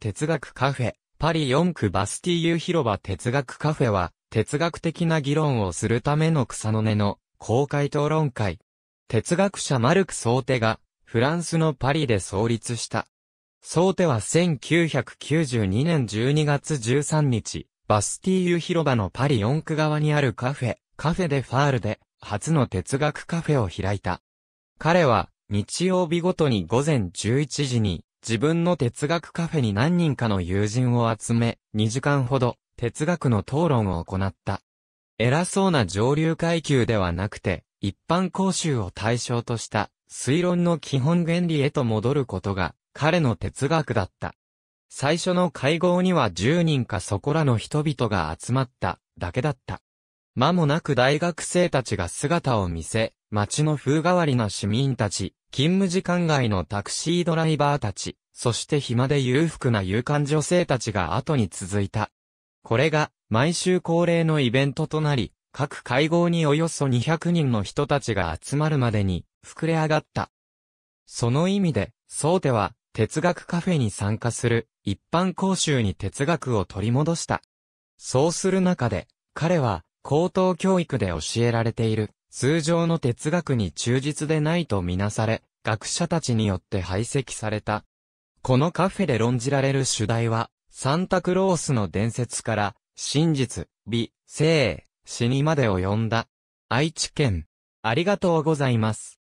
哲学カフェ、パリ4区バスティーユ広場哲学カフェは、哲学的な議論をするための草の根の公開討論会。哲学者マルク・ソーテが、フランスのパリで創立した。ソーテは1992年12月13日、バスティーユ広場のパリ4区側にあるカフェ、カフェでファールで、初の哲学カフェを開いた。彼は、日曜日ごとに午前11時に、自分の哲学カフェに何人かの友人を集め、2時間ほど哲学の討論を行った。偉そうな上流階級ではなくて、一般講習を対象とした推論の基本原理へと戻ることが彼の哲学だった。最初の会合には10人かそこらの人々が集まっただけだった。間もなく大学生たちが姿を見せ、街の風変わりな市民たち、勤務時間外のタクシードライバーたち、そして暇で裕福な勇敢女性たちが後に続いた。これが、毎週恒例のイベントとなり、各会合におよそ200人の人たちが集まるまでに、膨れ上がった。その意味で、ソーテは、哲学カフェに参加する、一般講習に哲学を取り戻した。そうする中で、彼は、高等教育で教えられている、通常の哲学に忠実でないとみなされ、学者たちによって排斥された。このカフェで論じられる主題は、サンタクロースの伝説から、真実、美、生、死にまで及んだ。愛知県。ありがとうございます。